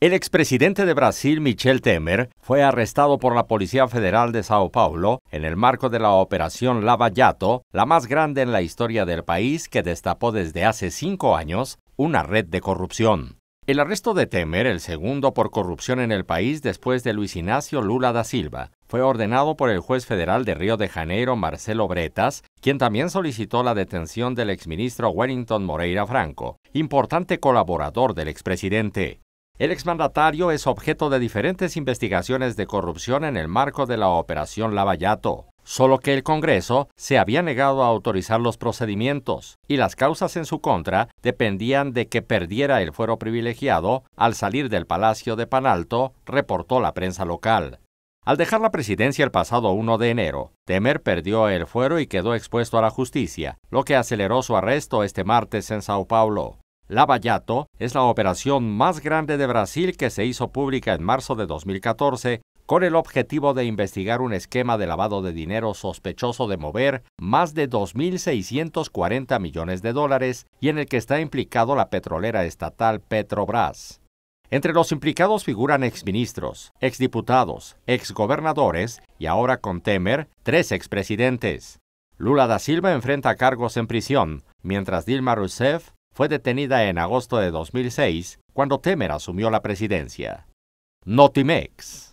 El expresidente de Brasil, Michel Temer, fue arrestado por la Policía Federal de Sao Paulo en el marco de la Operación Lava Yato, la más grande en la historia del país que destapó desde hace cinco años una red de corrupción. El arresto de Temer, el segundo por corrupción en el país después de Luis Ignacio Lula da Silva, fue ordenado por el juez federal de Río de Janeiro, Marcelo Bretas, quien también solicitó la detención del exministro Wellington Moreira Franco, importante colaborador del expresidente. El exmandatario es objeto de diferentes investigaciones de corrupción en el marco de la Operación Lavallato, solo que el Congreso se había negado a autorizar los procedimientos y las causas en su contra dependían de que perdiera el fuero privilegiado al salir del Palacio de Panalto, reportó la prensa local. Al dejar la presidencia el pasado 1 de enero, Temer perdió el fuero y quedó expuesto a la justicia, lo que aceleró su arresto este martes en Sao Paulo. Lavallato es la operación más grande de Brasil que se hizo pública en marzo de 2014 con el objetivo de investigar un esquema de lavado de dinero sospechoso de mover más de 2.640 millones de dólares y en el que está implicado la petrolera estatal Petrobras. Entre los implicados figuran exministros, exdiputados, exgobernadores y ahora con Temer, tres expresidentes. Lula da Silva enfrenta cargos en prisión, mientras Dilma Rousseff fue detenida en agosto de 2006 cuando Temer asumió la presidencia. Notimex.